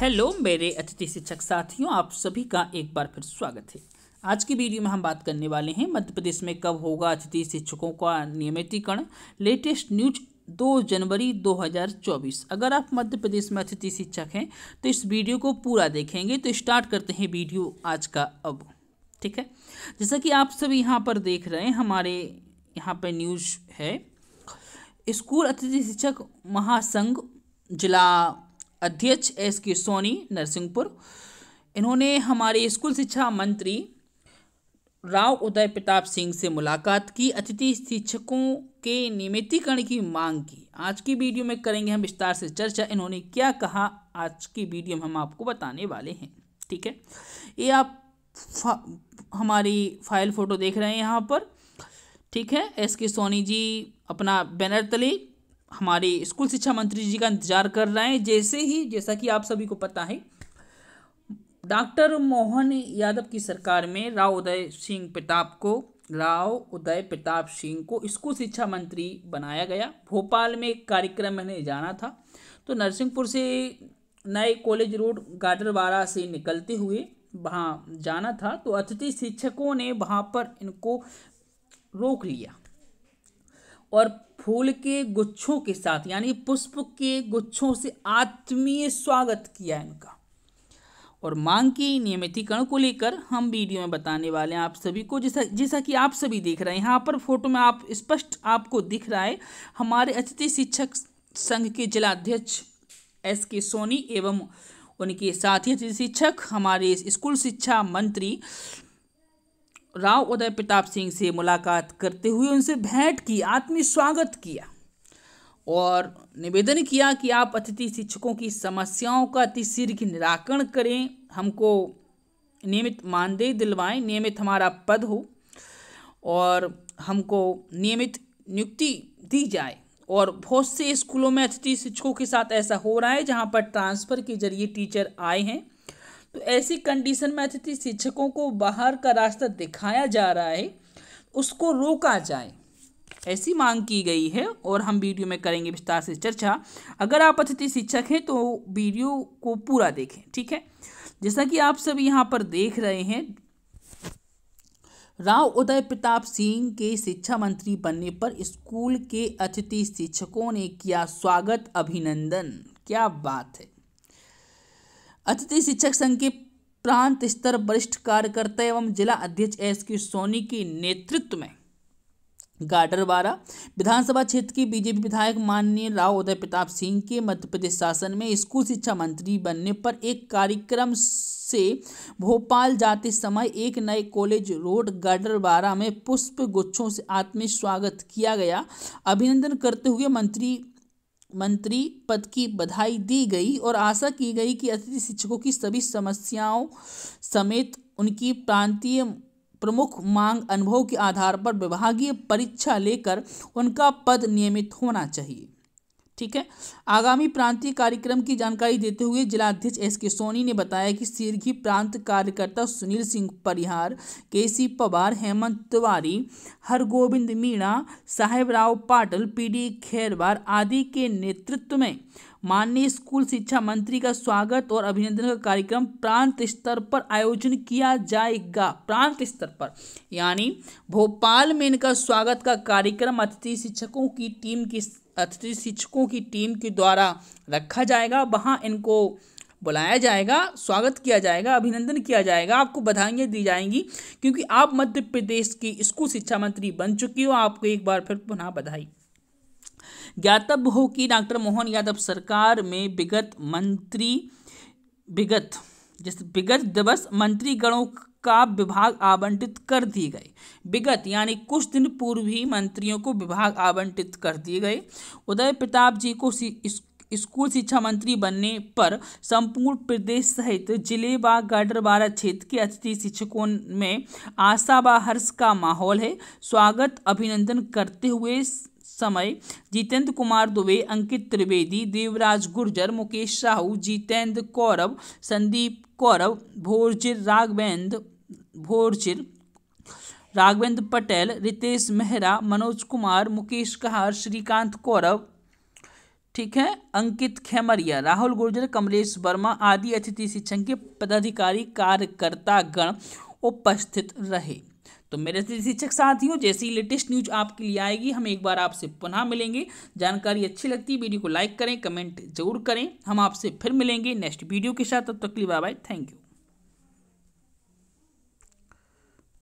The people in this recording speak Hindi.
हेलो मेरे अतिथि शिक्षक साथियों आप सभी का एक बार फिर स्वागत है आज की वीडियो में हम बात करने वाले हैं मध्य प्रदेश में कब होगा अतिथि शिक्षकों का नियमितीकरण लेटेस्ट न्यूज दो जनवरी 2024 अगर आप मध्य प्रदेश में अतिथि शिक्षक हैं तो इस वीडियो को पूरा देखेंगे तो स्टार्ट करते हैं वीडियो आज का अब ठीक है जैसा कि आप सभी यहाँ पर देख रहे हैं हमारे यहाँ पर न्यूज है स्कूल अतिथि शिक्षक महासंघ जिला अध्यक्ष एस के सोनी नरसिंहपुर इन्होंने हमारे स्कूल शिक्षा मंत्री राव उदय प्रताप सिंह से मुलाकात की अतिथि शिक्षकों के नियमितीकरण की मांग की आज की वीडियो में करेंगे हम विस्तार से चर्चा इन्होंने क्या कहा आज की वीडियो में हम आपको बताने वाले हैं ठीक है ये आप फा, हमारी फाइल फ़ोटो देख रहे हैं यहाँ पर ठीक है एस के सोनी जी अपना बैनर तले हमारे स्कूल शिक्षा मंत्री जी का इंतजार कर रहे हैं जैसे ही जैसा कि आप सभी को पता है डॉक्टर मोहन यादव की सरकार में राव उदय सिंह प्रताप को राव उदय प्रताप सिंह को स्कूल शिक्षा मंत्री बनाया गया भोपाल में एक कार्यक्रम मैंने जाना था तो नरसिंहपुर से नए कॉलेज रोड गाडरवाड़ा से निकलते हुए वहाँ जाना था तो अतिथि शिक्षकों ने वहाँ पर इनको रोक लिया और फूल के गुच्छों के साथ यानी पुष्प के गुच्छों से आत्मीय स्वागत किया इनका और मांग के नियमितीकरण को लेकर हम वीडियो में बताने वाले हैं आप सभी को जैसा जैसा कि आप सभी देख रहे हैं यहाँ पर फोटो में आप स्पष्ट आपको दिख रहा है हमारे अतिथि शिक्षक संघ के जिलाध्यक्ष एस के सोनी एवं उनके साथी अतिथि शिक्षक हमारे स्कूल शिक्षा मंत्री राव उदय प्रताप सिंह से मुलाकात करते हुए उनसे भेंट की आत्मीय स्वागत किया और निवेदन किया कि आप अतिथि शिक्षकों की समस्याओं का अतिशीघ्र निराकरण करें हमको नियमित मानदेय दिलवाएं नियमित हमारा पद हो और हमको नियमित नियुक्ति दी जाए और बहुत से स्कूलों में अतिथि शिक्षकों के साथ ऐसा हो रहा है जहाँ पर ट्रांसफ़र के जरिए टीचर आए हैं तो ऐसी कंडीशन में अतिथि शिक्षकों को बाहर का रास्ता दिखाया जा रहा है उसको रोका जाए ऐसी मांग की गई है और हम वीडियो में करेंगे विस्तार से चर्चा अगर आप अतिथि शिक्षक हैं तो वीडियो को पूरा देखें ठीक है जैसा कि आप सब यहाँ पर देख रहे हैं राव उदय प्रताप सिंह के शिक्षा मंत्री बनने पर स्कूल के अतिथि शिक्षकों ने किया स्वागत अभिनंदन क्या बात है अतिथि शिक्षक संघ के प्रांत स्तर वरिष्ठ कार्यकर्ता एवं जिला अध्यक्ष एस के सोनी के नेतृत्व में गाडरवारा विधानसभा क्षेत्र के बीजेपी विधायक माननीय राव उदय प्रताप सिंह के मध्य प्रदेश शासन में स्कूल शिक्षा मंत्री बनने पर एक कार्यक्रम से भोपाल जाते समय एक नए कॉलेज रोड गाडरवारा में पुष्प गुच्छों से आत्मिक स्वागत किया गया अभिनंदन करते हुए मंत्री मंत्री पद की बधाई दी गई और आशा की गई कि अतिथि शिक्षकों की सभी समस्याओं समेत उनकी प्रांतीय प्रमुख मांग अनुभव के आधार पर विभागीय परीक्षा लेकर उनका पद नियमित होना चाहिए ठीक है आगामी प्रांतीय कार्यक्रम की जानकारी देते हुए जिलाध्यक्ष एस के सोनी ने बताया कि सिरघी प्रांत कार्यकर्ता Sunil Singh Parihar K C Pawar Hemant Tiwari Hargovind Meena Sahebrao Patal P D Khairwar आदि के नेतृत्व में माननीय स्कूल शिक्षा मंत्री का स्वागत और अभिनंदन का कार्यक्रम प्रांत स्तर पर आयोजन किया जाएगा प्रांत स्तर पर यानी भोपाल में इनका स्वागत का कार्यक्रम अतिथि शिक्षकों की टीम की अतिथि शिक्षकों की टीम के द्वारा रखा जाएगा वहाँ इनको बुलाया जाएगा स्वागत किया जाएगा अभिनंदन किया जाएगा आपको बधाइयाँ दी जाएंगी क्योंकि आप मध्य प्रदेश की स्कूल शिक्षा मंत्री बन चुकी हो आपको एक बार फिर पुनः बधाई ज्ञातव्य हो कि डॉक्टर मोहन यादव सरकार में विगत मंत्री विगत जिस विगत दिवस मंत्रीगणों का विभाग आवंटित कर दिए गए विगत यानी कुछ दिन पूर्व ही मंत्रियों को विभाग आवंटित कर दिए गए उदय प्रताप जी को स्कूल शिक्षा मंत्री बनने पर संपूर्ण प्रदेश सहित जिले व गाडरवाड़ा क्षेत्र के अतिथि शिक्षकों में आशा व हर्ष का माहौल है स्वागत अभिनंदन करते हुए समय जितेंद्र कुमार दुबे अंकित त्रिवेदी देवराज गुर्जर मुकेश साहू जितेंद्र कौरव संदीप कौरव भोरजिर राघवेंद्र भोरजिर राघवेंद्र पटेल रितेश मेहरा मनोज कुमार मुकेश कहार श्रीकांत कौरव ठीक है अंकित खेमरिया राहुल गुर्जर कमलेश वर्मा आदि अतिथि शिक्षण के पदाधिकारी कार्यकर्ता गण उपस्थित रहे तो मेरे शिक्षक साथियों जैसी लेटेस्ट न्यूज आपके लिए आएगी हम एक बार आपसे पुनः मिलेंगे जानकारी अच्छी लगती है वीडियो को लाइक करें कमेंट जरूर करें हम आपसे फिर मिलेंगे नेक्स्ट वीडियो के साथ तब तक के लिए बाय बाय थैंक यू